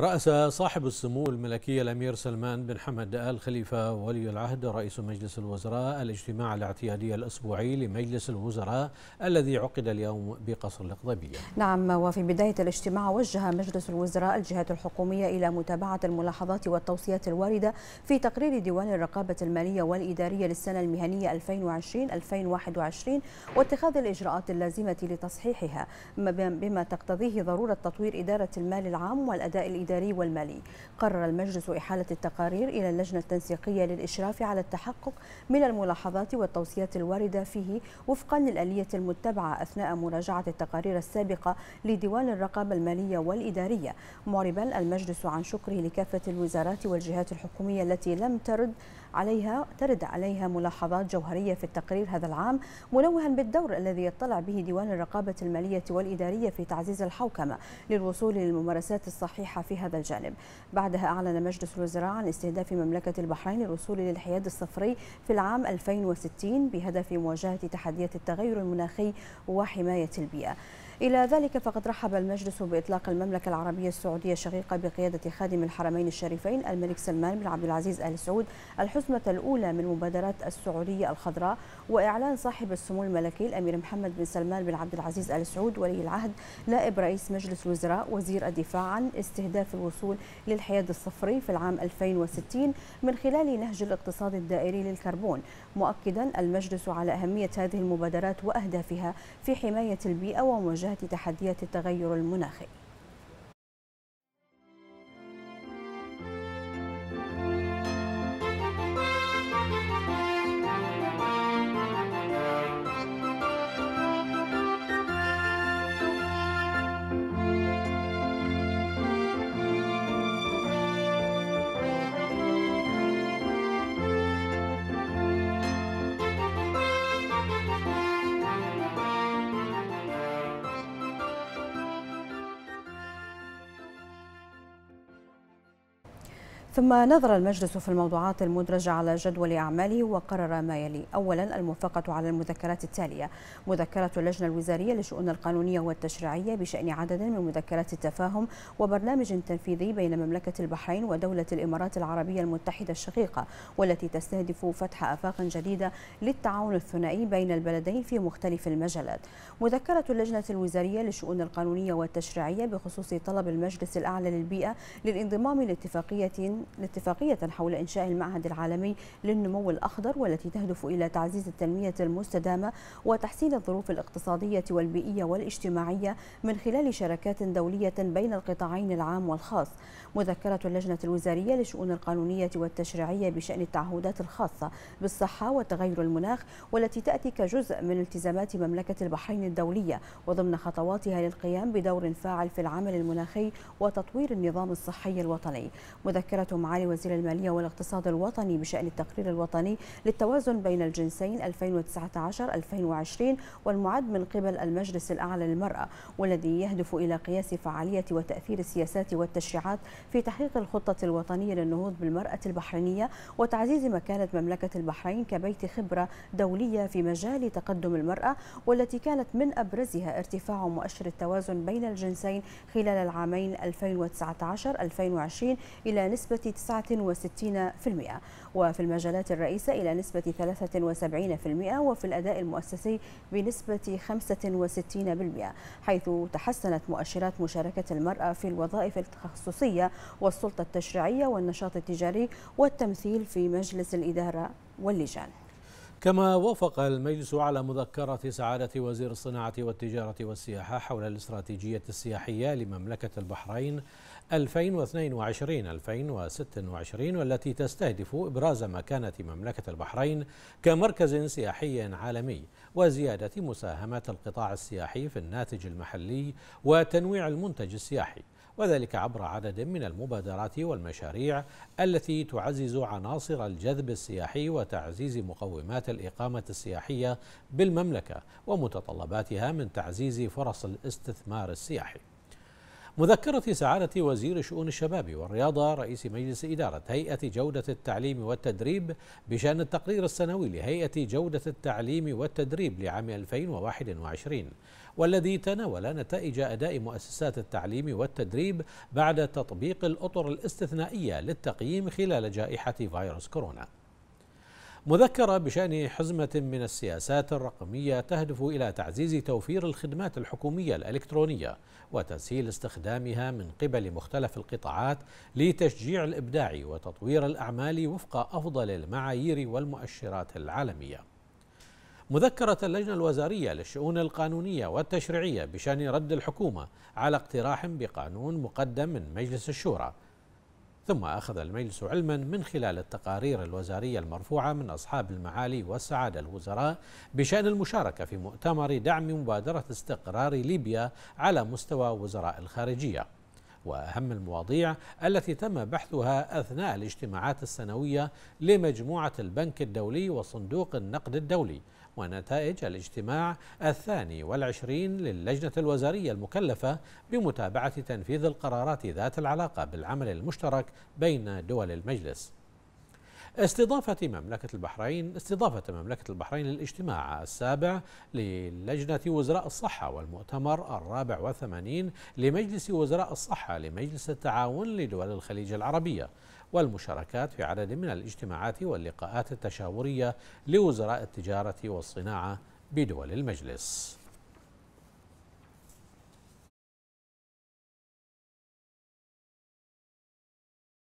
رأس صاحب السمو الملكي الأمير سلمان بن حمد آل خليفة ولي العهد رئيس مجلس الوزراء الاجتماع الاعتيادي الأسبوعي لمجلس الوزراء الذي عقد اليوم بقصر الإقضابية نعم وفي بداية الاجتماع وجه مجلس الوزراء الجهات الحكومية إلى متابعة الملاحظات والتوصيات الواردة في تقرير ديوان الرقابة المالية والإدارية للسنة المهنية 2020-2021 واتخاذ الإجراءات اللازمة لتصحيحها بما تقتضيه ضرورة تطوير إدارة المال العام والأداء الإداري الإداري والمالي قرر المجلس إحالة التقارير إلى اللجنة التنسيقية للإشراف على التحقق من الملاحظات والتوصيات الواردة فيه وفقا للآلية المتبعة أثناء مراجعة التقارير السابقة لديوان الرقابة المالية والإدارية معربا المجلس عن شكره لكافة الوزارات والجهات الحكومية التي لم ترد عليها ترد عليها ملاحظات جوهرية في التقرير هذا العام منوها بالدور الذي يطلع به ديوان الرقابة المالية والإدارية في تعزيز الحوكمة للوصول للممارسات الصحيحة في هذا الجانب بعدها أعلن مجلس الوزراء عن استهداف مملكة البحرين الوصول للحياد الصفري في العام 2060 بهدف مواجهة تحديات التغير المناخي وحماية البيئة إلى ذلك فقد رحب المجلس بإطلاق المملكة العربية السعودية الشقيقة بقيادة خادم الحرمين الشريفين الملك سلمان بن عبد العزيز آل سعود الحزمة الأولى من مبادرات السعودية الخضراء وإعلان صاحب السمو الملكي الأمير محمد بن سلمان بن عبد العزيز آل سعود ولي العهد نائب رئيس مجلس الوزراء وزير الدفاع عن استهداف الوصول للحياد الصفري في العام 2060 من خلال نهج الاقتصاد الدائري للكربون مؤكدا المجلس على أهمية هذه المبادرات وأهدافها في حماية البيئة ومواجهة تحديات التغير المناخي ثم نظر المجلس في الموضوعات المدرجة على جدول أعماله وقرر ما يلي أولا الموافقة على المذكرات التالية مذكرة اللجنة الوزارية للشؤون القانونية والتشريعية بشأن عدد من مذكرات التفاهم وبرنامج تنفيذي بين مملكة البحرين ودولة الإمارات العربية المتحدة الشقيقة والتي تستهدف فتح آفاق جديدة للتعاون الثنائي بين البلدين في مختلف المجالات مذكرة اللجنة الوزارية للشؤون القانونية والتشريعية بخصوص طلب المجلس الأعلى للبيئة للانضمام لاتفاقية اتفاقية حول إنشاء المعهد العالمي للنمو الأخضر والتي تهدف إلى تعزيز التنمية المستدامة وتحسين الظروف الاقتصادية والبيئية والاجتماعية من خلال شراكات دولية بين القطاعين العام والخاص مذكرة اللجنة الوزارية لشؤون القانونية والتشريعية بشأن التعهدات الخاصة بالصحة وتغير المناخ والتي تأتي كجزء من التزامات مملكة البحرين الدولية وضمن خطواتها للقيام بدور فاعل في العمل المناخي وتطوير النظام الصحي الوطني مذكرة معالي وزير المالية والاقتصاد الوطني بشأن التقرير الوطني للتوازن بين الجنسين 2019-2020 والمعد من قبل المجلس الأعلى للمرأة والذي يهدف إلى قياس فعالية وتأثير السياسات والتشريعات في تحقيق الخطة الوطنية للنهوض بالمرأة البحرينية وتعزيز مكانة مملكة البحرين كبيت خبرة دولية في مجال تقدم المرأة والتي كانت من أبرزها ارتفاع مؤشر التوازن بين الجنسين خلال العامين 2019-2020 إلى نسبة بنسبة 69% وفي المجالات الرئيسة إلى نسبة 73% وفي الأداء المؤسسي بنسبة 65% حيث تحسنت مؤشرات مشاركة المرأة في الوظائف التخصصية والسلطة التشريعية والنشاط التجاري والتمثيل في مجلس الإدارة واللجان كما وافق المجلس على مذكرة سعادة وزير الصناعة والتجارة والسياحة حول الاستراتيجية السياحية لمملكة البحرين 2022-2026 والتي تستهدف إبراز مكانة مملكة البحرين كمركز سياحي عالمي وزيادة مساهمة القطاع السياحي في الناتج المحلي وتنويع المنتج السياحي وذلك عبر عدد من المبادرات والمشاريع التي تعزز عناصر الجذب السياحي وتعزيز مقومات الإقامة السياحية بالمملكة ومتطلباتها من تعزيز فرص الاستثمار السياحي مذكرة سعادة وزير شؤون الشباب والرياضة رئيس مجلس إدارة هيئة جودة التعليم والتدريب بشأن التقرير السنوي لهيئة جودة التعليم والتدريب لعام 2021 والذي تناول نتائج أداء مؤسسات التعليم والتدريب بعد تطبيق الأطر الاستثنائية للتقييم خلال جائحة فيروس كورونا مذكرة بشأن حزمة من السياسات الرقمية تهدف إلى تعزيز توفير الخدمات الحكومية الإلكترونية وتسهيل استخدامها من قبل مختلف القطاعات لتشجيع الإبداع وتطوير الأعمال وفق أفضل المعايير والمؤشرات العالمية. مذكرة اللجنة الوزارية للشؤون القانونية والتشريعية بشأن رد الحكومة على اقتراح بقانون مقدم من مجلس الشورى ثم أخذ المجلس علما من خلال التقارير الوزارية المرفوعة من أصحاب المعالي والسعادة الوزراء بشأن المشاركة في مؤتمر دعم مبادرة استقرار ليبيا على مستوى وزراء الخارجية وأهم المواضيع التي تم بحثها أثناء الاجتماعات السنوية لمجموعة البنك الدولي وصندوق النقد الدولي ونتائج الاجتماع الثاني والعشرين للجنة الوزارية المكلفة بمتابعة تنفيذ القرارات ذات العلاقة بالعمل المشترك بين دول المجلس استضافة مملكة البحرين استضافة مملكة البحرين للاجتماع السابع للجنة وزراء الصحة والمؤتمر الرابع والثمانين لمجلس وزراء الصحة لمجلس التعاون لدول الخليج العربية والمشاركات في عدد من الاجتماعات واللقاءات التشاورية لوزراء التجارة والصناعة بدول المجلس